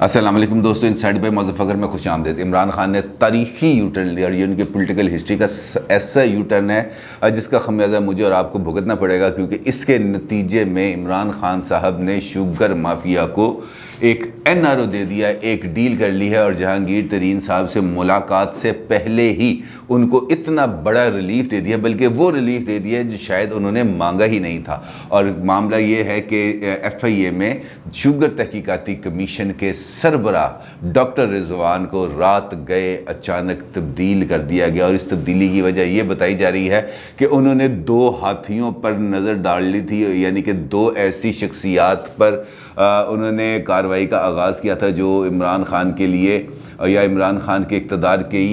असलम दोस्तों इन side by मुजफ्फरगर में खुश आमदेद इमरान खान ने तारीखी यू टर्न लिया ये उनकी पोलिटिकल हिस्ट्री का ऐसा यू टर्न है जिसका खमियाजा मुझे और आपको भुगतना पड़ेगा क्योंकि इसके नतीजे में इमरान खान साहब ने शुगर माफिया को एक एन दे दिया एक डील कर ली है और जहांगीर तरीन साहब से मुलाकात से पहले ही उनको इतना बड़ा रिलीफ दे दिया बल्कि वो रिलीफ दे दिया जो शायद उन्होंने मांगा ही नहीं था और मामला ये है कि एफ आई ए में शुगर तहकीकती कमीशन के सरबरा डॉक्टर रिजवान को रात गए अचानक तब्दील कर दिया गया और इस तब्दीली की वजह यह बताई जा रही है कि उन्होंने दो हाथियों पर नज़र डाल ली थी यानी कि दो ऐसी शख्सियात पर उन्होंने कार्रवाई का आगाज़ किया था जो इमरान खान के लिए या इमरान खान के इकतदार की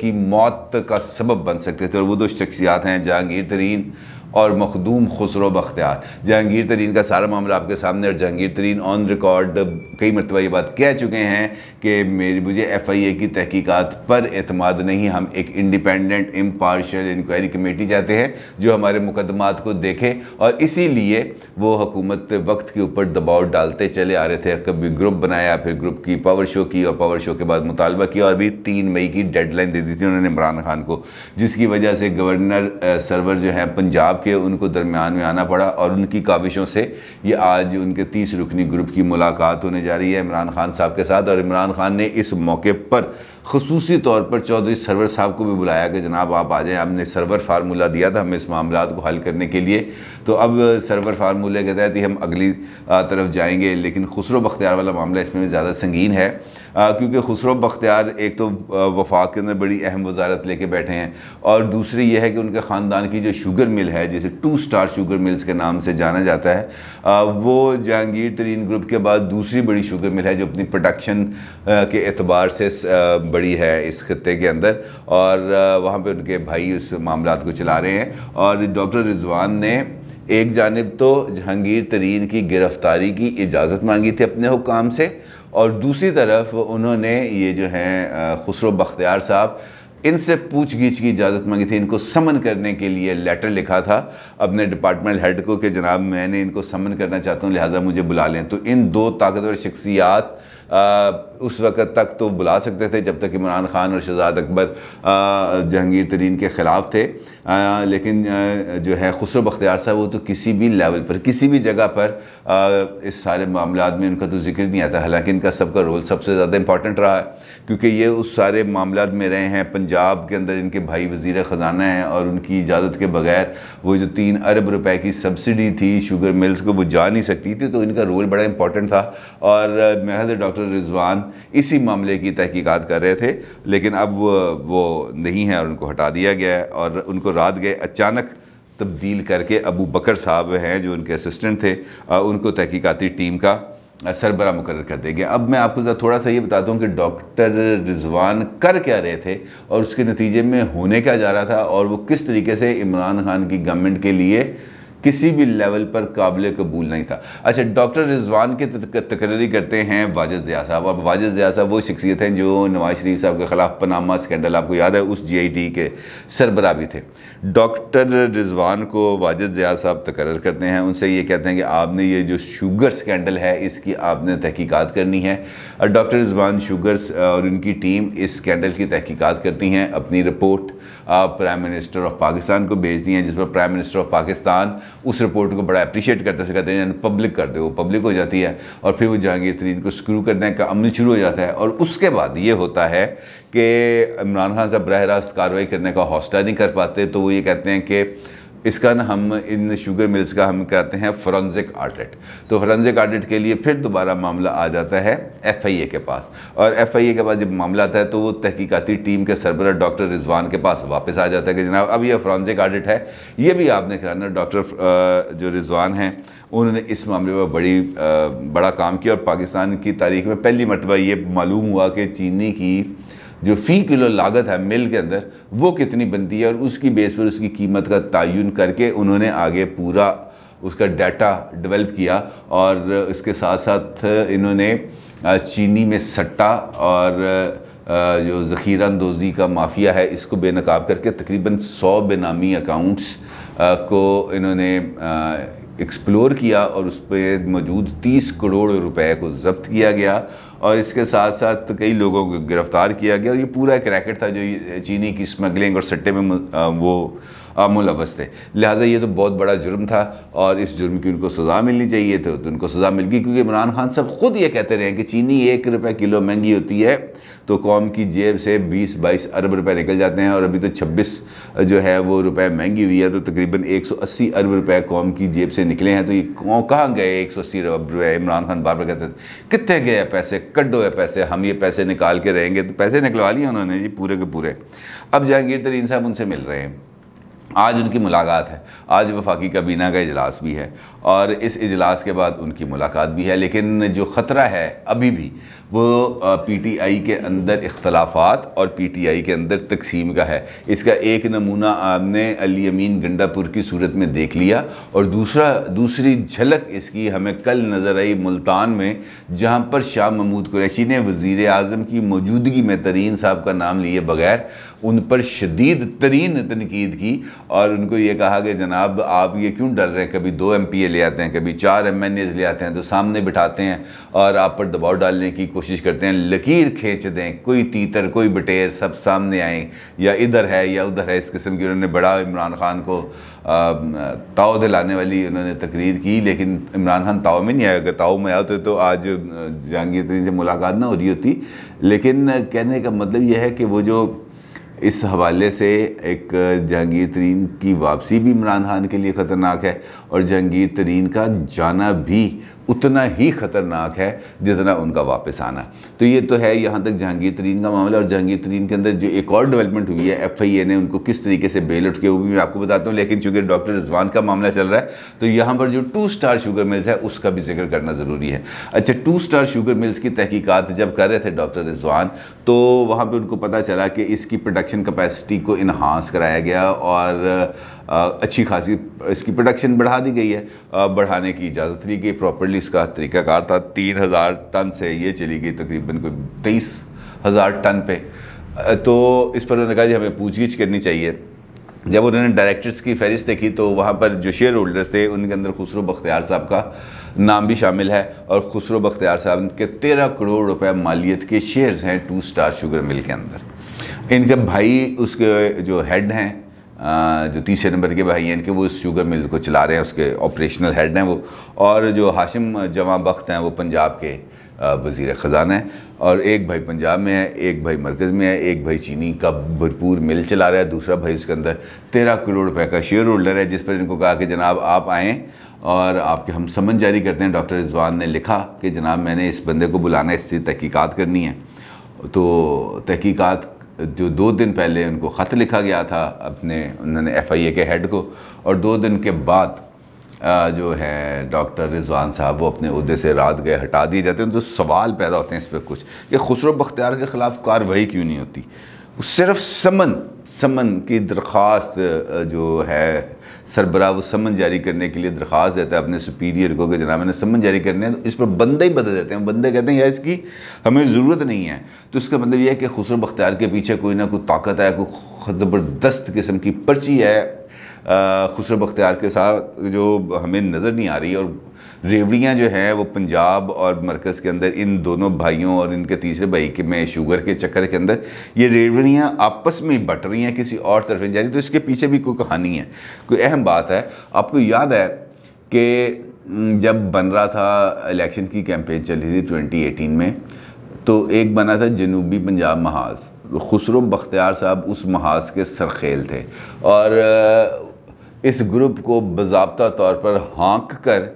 की मौत का सबब बन सकते थे और वो दो शख्सियात हैं जहांगीर तरीन और मखदूम खुसरो बख्तियार जहांगीर तरीन का सारा मामला आपके सामने और जहांगीर तरीन ऑन रिकॉर्ड कई मरतबा ये बात कह चुके हैं कि मेरी मुझे एफ आई ए की तहकीकात पर अतमाद नहीं हम एक इंडिपेंडेंट इम्पार्शल इंक्वायरी कमेटी चाहते हैं जो हमारे मुकदमात को देखे और इसी लिए वो हुकूमत वक्त के ऊपर दबाव डालते चले आ रहे थे कभी ग्रुप बनाया फिर ग्रुप की पावर शो की और पावर शो के बाद मुतालबा किया और भी तीन मई की डेड लाइन दे दी थी उन्होंने इमरान खान को जिसकी वजह से गवर्नर सरवर जो हैं पंजाब के उनको दरमियान में आना पड़ा और उनकी काविशों से ये आज उनके तीस रुकनी ग्रुप की मुलाकात होने जा रही है इमरान खान साहब के साथ और इमरान खान ने इस मौके पर खसूसी तौर पर चौधरी सरवर साहब को भी बुलाया कि जनाब आप आ जाएँ हमने सरवर फार्मूला दिया था हमें इस मामला को हल करने के लिए तो अब सरवर फार्मूले के तहत ही हम अगली तरफ जाएंगे लेकिन खुसरो बख्तियार वाला मामला इसमें ज़्यादा संगीन है क्योंकि खुसरो बख्तियार एक तो वफाक के अंदर बड़ी अहम वजारत लेके बैठे हैं और दूसरी यह है कि उनके ख़ानदान की जो शुगर मिल है जिसे टू स्टार शुगर मिल्स के नाम से जाना जाता है वो जहांगीर तरीन ग्रुप के बाद दूसरी बड़ी शुगर मिल है जो अपनी प्रोडक्शन के अतबार से बड़ी है इस खत्े के अंदर और वहाँ पे उनके भाई उस मामला को चला रहे हैं और डॉक्टर रिजवान ने एक जानब तो जहांगीर तरीन की गिरफ्तारी की इजाज़त मांगी थी अपने हुकाम से और दूसरी तरफ उन्होंने ये जो हैं खुसरो बख्तियार साहब इनसे गीछ की इजाज़त मांगी थी इनको समन करने के लिए लेटर लिखा था अपने डिपार्टमेंट हेड को कि जनाब मैंने इनको समन करना चाहता हूँ लिहाजा मुझे बुला लें तो इन दो ताकतवर शख्सियात उस वक़्त तक तो बुला सकते थे जब तक इमरान खान और शहजाद अकबर जहांगीर तरीन के ख़िलाफ़ थे आ, लेकिन आ, जो है खुसरो बख्तियार साहब वो तो किसी भी लेवल पर किसी भी जगह पर आ, इस सारे मामला में उनका तो जिक्र नहीं आता हालांकि इनका सबका रोल सबसे ज़्यादा इंपॉर्टेंट रहा है क्योंकि ये उस सारे मामला में रहे हैं पंजाब के अंदर इनके भाई वजीर ख़जाना हैं और उनकी इजाज़त के बगैर वो जो तीन अरब रुपए की सब्सिडी थी शुगर मिल्स को वो जा नहीं सकती थी तो इनका रोल बड़ा इंपॉर्टेंट था और मेरे डॉक्टर रिजवान इसी मामले की तहकीकात कर रहे थे लेकिन अब वो नहीं है और उनको हटा दिया गया है और उनको रात गए अचानक तब्दील करके अबू बकर साहब हैं जो उनके असिस्टेंट थे उनको तहकीकती टीम का सरबरा मुकर कर देंगे अब मैं आपको ज़रा थोड़ा सा ये बताता हूँ कि डॉक्टर रिजवान कर क्या रहे थे और उसके नतीजे में होने क्या जा रहा था और वो किस तरीके से इमरान खान की गवर्नमेंट के लिए किसी भी लेवल पर काबिल कबूल नहीं था अच्छा डॉक्टर रिजवान की तकरीरी करते हैं वाजद ज़िया साहब और वाजद ज़िया साहब वो शख्सियत हैं जो नवाज शरीफ साहब के ख़िलाफ़ पनामा स्कैंडल आपको याद है उस जी के सरबरा भी थे डॉक्टर रिजवान को वाजद ज़िया साहब तकरर करते हैं उनसे ये कहते हैं कि आपने ये जो शुगर स्कैंडल है इसकी आपने तहकीकत करनी है और डॉक्टर रिजवान शुगर और उनकी टीम इस स्कैंडल की तहकीकत करती हैं अपनी report prime minister of Pakistan को भेज दी हैं जिस पर प्राइम मिनिस्टर ऑफ पाकिस्तान उस रिपोर्ट को बड़ा अप्रिशिएट करते से कहते हैं पब्लिक कर वो पब्लिक हो जाती है और फिर वो जहांगीर तरीन को स्क्रू करने का अमल शुरू हो जाता है और उसके बाद ये होता है कि इमरान खान साहब बरह रास्त कार्रवाई करने का हौसला नहीं कर पाते तो वो ये कहते हैं कि इसका ना हम इन शुगर मिल्स का हम कहते हैं फॉरेंसिक ऑडिट तो फॉरेंसिक ऑडिट के लिए फिर दोबारा मामला आ जाता है एफआईए के पास और एफआईए के पास जब मामला आता है तो वो तहकीकाती टीम के सरबरा डॉक्टर रिजवान के पास वापस आ जाता है कि जनाब अब यह फॉरेंसिक ऑडिट है ये भी आपने कराना डॉक्टर जो रिजवान हैं उन्होंने इस मामले में बड़ी बड़ा काम किया और पाकिस्तान की तारीख में पहली मरतबा ये मालूम हुआ कि चीनी की जो फ़ी किलो लागत है मिल के अंदर वो कितनी बनती है और उसकी बेस पर उसकी कीमत का तयन करके उन्होंने आगे पूरा उसका डाटा डेवलप किया और इसके साथ साथ इन्होंने चीनी में सट्टा और जो ज़ख़ीरा अंदोज़ी का माफिया है इसको बेनकाब करके तकरीबन सौ बेनामी अकाउंट्स को इन्होंने एक्सप्लोर किया और उस पर मौजूद 30 करोड़ रुपए को जब्त किया गया और इसके साथ साथ कई लोगों को गिरफ्तार किया गया और ये पूरा एक रैकेट था जो चीनी की स्मगलिंग और सट्टे में वो आमूल अबस थे लिहाजा ये तो बहुत बड़ा जुर्म था और इस जुर्म की उनको सज़ा मिलनी चाहिए तो उनको सज़ा मिल गई क्योंकि इमरान खान सब ख़ुद ये कहते रहे कि चीनी एक रुपये किलो महंगी होती है तो कौम की जेब से बीस बाईस अरब रुपये निकल जाते हैं और अभी तो छब्बीस जो है वो रुपये महंगी हुई है तो तकरीबन एक सौ अस्सी अरब रुपये कौम की जेब से निकले हैं तो ये कहाँ गए एक सौ अस्सी अरब रुपये इमरान खान बार बार कहते थे कितने गए पैसे कड्डो है पैसे हम ये पैसे निकाल के रहेंगे तो पैसे निकलवा लिए उन्होंने जी पूरे के पूरे अब जहांगीर तरीन साहब उनसे मिल रहे हैं आज उनकी मुलाकात है आज वफाकी काबीना का इजलास भी है और इस इजलास के बाद उनकी मुलाकात भी है लेकिन जो ख़तरा है अभी भी वो पी टी आई के अंदर इख्तलाफात और पी टी आई के अंदर तकसीम का है इसका एक नमूना आपने अली अमीन गंडापुर की सूरत में देख लिया और दूसरा दूसरी झलक इसकी हमें कल नज़र आई मुल्तान में जहाँ पर शाह महमूद कुरैशी ने वज़ी अजम की मौजूदगी में तरीन साहब का नाम लिए बगैर उन पर शदीद तरीन तनकीद की और उनको ये कहा कि जनाब आप ये क्यों डर रहे हैं कभी दो एम पी ए ले आते हैं कभी चार एम एन एज ले आते हैं तो सामने बिठाते हैं और आप पर दबाव डालने की कोशिश करते हैं लकीर खींच दें कोई तीतर कोई बटेर सब सामने आए या इधर है या उधर है इस किस्म की उन्होंने बड़ा इमरान खान को ताव दिलाने वाली उन्होंने तकरीर की लेकिन इमरान खान ताव में नहीं आया अगर ताव में आते तो, तो आज जहांगीर तरीन से मुलाकात ना हो रही होती लेकिन कहने का मतलब यह है कि वो जो इस हवाले से एक जहांगीर तरीन की वापसी भी इमरान खान के लिए ख़तरनाक है और जहांगीर तरीन का जाना भी उतना ही ख़तरनाक है जितना उनका वापस आना तो ये तो है यहाँ तक जहांगीर तरीन का मामला और जहांगीर तरीन के अंदर जो एक और डेवलपमेंट हुई है एफ आई ए ने उनको किस तरीके से बेल उठ के वो भी मैं आपको बताता हूँ लेकिन चूंकि डॉक्टर रिजवान का मामला चल रहा है तो यहाँ पर जो टू स्टार शुगर मिल्स है उसका भी जिक्र करना ज़रूरी है अच्छा टू स्टार शुगर मिल्स की तहकीकात जब कर रहे थे डॉक्टर रिजवान तो वहाँ पर उनको पता चला कि इसकी प्रोडक्शन कैपेसिटी को इन्हांस कराया गया और अच्छी खासी इसकी प्रोडक्शन बढ़ा दी गई है बढ़ाने की इजाज़त दी गई प्रॉपरली इसका तरीक़ाकार था तीन हज़ार टन से ये चली गई तकरीबन कोई तेईस हज़ार टन पे तो इस पर उन्होंने कहा जी हमें पूछ करनी चाहिए जब उन्होंने डायरेक्टर्स की फहरिस्त देखी तो वहाँ पर जो शेयर होल्डर्स थे उनके अंदर खुसरो बख्तियार साहब का नाम भी शामिल है और खुसरो बख्तियार साहब के तेरह करोड़ रुपए मालियत के शेयर्स हैं टू स्टार शुगर मिल के अंदर इनके भाई उसके जो हेड हैं जो तीसरे नंबर के भाई हैं इनके वो शुगर मिल को चला रहे हैं उसके ऑपरेशनल हेड हैं वो और जो हाशिम जमा बख्त हैं वो पंजाब के वज़ी ख़जाना है और एक भाई पंजाब में है एक भाई मरकज़ में है एक भाई चीनी का भरपूर मिल चला रहा है दूसरा भाई उसके अंदर तेरह करोड़ रुपये का शेयर होल्डर है जिस पर इनको कहा कि जनाब आप आएँ और आपके हम समन जारी करते हैं डॉक्टर रिजवान ने लिखा कि जनाब मैंने इस बंदे को बुलाना है इससे तहकीकात करनी है तो तहकीकात जो दो दिन पहले उनको ख़त लिखा गया था अपने उन्होंने एफआईए के हेड को और दो दिन के बाद जो है डॉक्टर रिजवान साहब वो अपने अहदे से रात गए हटा दिए जाते हैं तो सवाल पैदा होते हैं इस पर कुछ कि खुसरो बख्तियार के ख़िलाफ़ कार्रवाई क्यों नहीं होती सिर्फ समन समन की दरख्वास्त जो है सरबरा वो समन जारी करने के लिए दरख्वास्त देता है अपने सुपीरियर को कि जनाब मैंने समन जारी करने हैं तो इस पर बंदे ही बदल देते हैं बंदे कहते हैं यार इसकी हमें ज़रूरत नहीं है तो इसका मतलब यह है कि खुसर बख्तियार के पीछे कोई ना कोई ताकत है कोई ज़बरदस्त किस्म की पर्ची है खुसर बख्तियार के साथ जो हमें नज़र नहीं आ रही और रेवड़ियाँ जो हैं वो पंजाब और मरकज़ के अंदर इन दोनों भाइयों और इनके तीसरे भाई के में शुगर के चक्कर के अंदर ये रेवड़ियाँ आपस में बट रही हैं किसी और तरफ जा रही तो इसके पीछे भी कोई कहानी है कोई अहम बात है आपको याद है कि जब बन रहा था इलेक्शन की कैंपेन चल रही थी एटीन में तो एक बना था जनूबी पंजाब महाज खुसरो बख्तियार साहब उस महाज के सरखेल थे और इस ग्रुप को बाबा तौर पर हाँक कर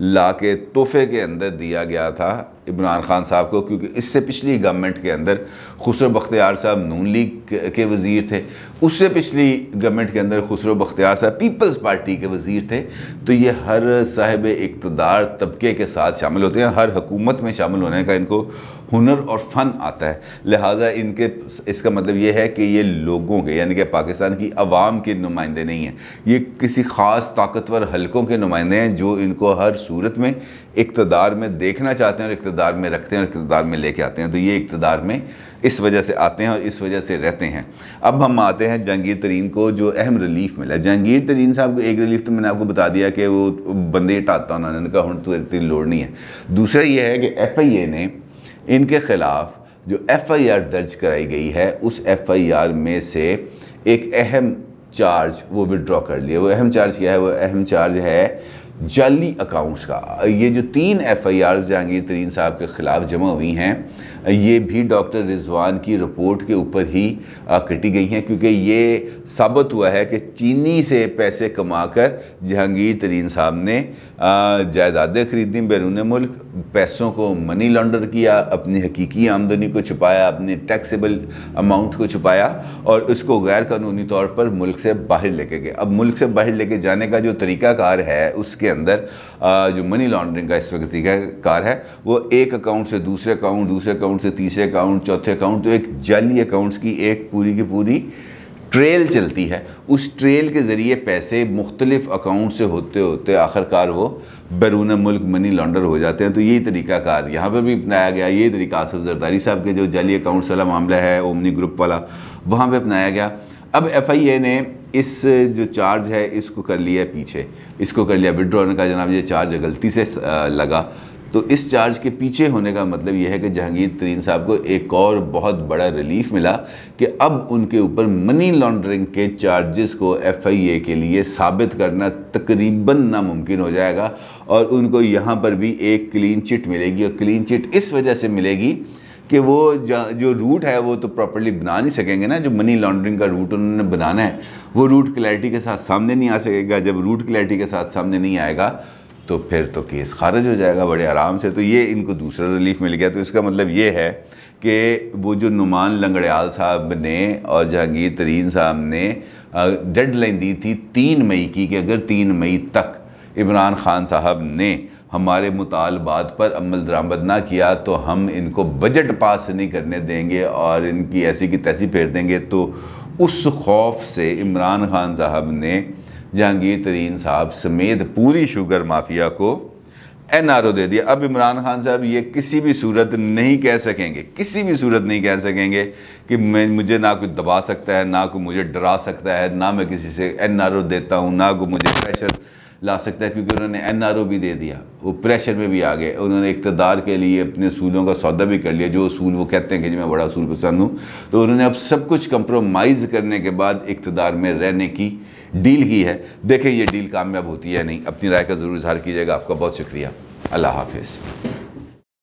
ला के तोहफे के अंदर दिया गया था इमरान खान साहब को क्योंकि इससे पिछली गवर्नमेंट के अंदर खुसर बख्तियार साहब नून लीग के वज़ीर थे उससे पिछली गवर्नमेंट के अंदर खुसरो बख्तियार साहब पीपल्स पार्टी के वज़ीर थे तो ये हर साहिब इकतदार तबके के साथ शामिल होते हैं हर हुकूमत में शामिल होने का इनको हुनर और फ़न आता है लिहाजा इनके इसका मतलब ये है कि ये लोगों के यानी कि पाकिस्तान की आवाम के नुमाइंदे नहीं हैं ये किसी ख़ास ताकतवर हलकों के नुमाइंदे हैं जो इनको हर सूरत में इकतदार में देखना चाहते हैं और इकतदार में रखते हैं और इकतदार में लेके आते हैं तो ये इकतदार में इस वजह से आते हैं और इस वजह से रहते हैं अब हम आते हैं जहांगीर तरीन को जो अहम रिलीफ मिला जहांगीर तरीन साहब को एक रिलीफ तो मैंने आपको बता दिया कि वो बंदे हटाता उन्होंने कहा हूँ तो इतनी लोड़ नहीं है दूसरा ये है कि एफ आई ए ने इनके ख़िलाफ़ जो एफआईआर दर्ज कराई गई है उस एफआईआर में से एक अहम चार्ज वो विड्रॉ कर लिया वो अहम चार्ज क्या है वो अहम चार्ज है जाली अकाउंट्स का ये जो तीन एफ आई आर जहांगीर तरीन साहब के ख़िलाफ़ जमा हुई हैं ये भी डॉक्टर रिजवान की रिपोर्ट के ऊपर ही कटी गई हैं क्योंकि ये साबित हुआ है कि चीनी से पैसे कमाकर जहांगीर तरीन साहब ने जायदादें खरीदी बैरून मुल्क पैसों को मनी लॉन्डर किया अपनी हकीकी आमदनी को छुपाया अपने टैक्सेबल अमाउंट को छुपाया और उसको गैर कानूनी तौर पर मुल्क से बाहर लेके गए अब मुल्क से बाहर लेके जाने का जो तरीकाकार है उसके अंदर जो मनी लॉन्ड्रिंग का इस वक्त तरीकाकार है वो एक अकाउंट से दूसरे अकाउंट दूसरे अकाउंट अकाउंट से तीसरे अकाउंट चौथे अकाउंट तो एक जाली अकाउंट्स की एक पूरी की पूरी ट्रेल चलती है उस ट्रेल के ज़रिए पैसे मुख्तलिफ अकाउंट से होते होते आखिरकार वो बैरून मुल्क मनी लॉन्डर हो जाते हैं तो यही तरीकाकार यहाँ पर भी अपनाया गया यही तरीका आसफ जरदारी साहब के जो जाली अकाउंट्स वाला मामला है ओमनी ग्रुप वाला वहाँ पर अपनाया गया अब एफ आई ए ने इस जो चार्ज है इसको कर लिया पीछे इसको कर लिया विड्रॉ ने कहा जनाब ये चार्ज गलती से लगा तो इस चार्ज के पीछे होने का मतलब यह है कि जहांगीर तरीन साहब को एक और बहुत बड़ा रिलीफ मिला कि अब उनके ऊपर मनी लॉन्ड्रिंग के चार्जेस को एफआईए के लिए साबित करना तकरीबन नामुमकिन हो जाएगा और उनको यहाँ पर भी एक क्लीन चिट मिलेगी और क्लीन चिट इस वजह से मिलेगी कि वो जो रूट है वो तो प्रॉपरली बना नहीं सकेंगे ना जो मनी लॉन्ड्रिंग का रूट उन्होंने बनाना है वो रूट क्लैरिटी के साथ सामने नहीं आ सकेगा जब रूट क्लैरिटी के साथ सामने नहीं आएगा तो फिर तो केस खारिज हो जाएगा बड़े आराम से तो ये इनको दूसरा रिलीफ मिल गया तो इसका मतलब ये है कि वो जो नुमान लंगड़ियाल साहब ने और जहांगीर तरीन साहब ने डेड लाइन दी थी तीन मई की कि अगर तीन मई तक इमरान खान साहब ने हमारे मुतालबात पर अमल दरामद ना किया तो हम इनको बजट पास नहीं करने देंगे और इनकी ऐसी की तैसी फेर देंगे तो उस खौफ से इमरान खान साहब ने जहांगीर तरीन साहब समेत पूरी शुगर माफिया को एन आर ओ दे दिया अब इमरान खान साहब ये किसी भी सूरत नहीं कह सकेंगे किसी भी सूरत नहीं कह सकेंगे कि मैं मुझे ना कोई दबा सकता है ना कोई मुझे डरा सकता है ना मैं किसी से एन आर ओ देता हूँ ना कोई मुझे प्रेशर ला सकता है क्योंकि उन्होंने एन आर ओ भी दे दिया वो प्रेशर में भी आ गए उन्होंने इकतदार के लिए अपने असूलों का सौदा भी कर लिया जो असूल वो कहते हैं कि जी मैं बड़ा असूल पसंद हूँ तो उन्होंने अब सब कुछ कंप्रोमाइज़ करने के बाद इकतदार में रहने की डील ही है देखें ये डील कामयाब होती है नहीं अपनी राय का ज़रूर इजहार कीजिएगा आपका बहुत शुक्रिया अल्लाह हाफिज़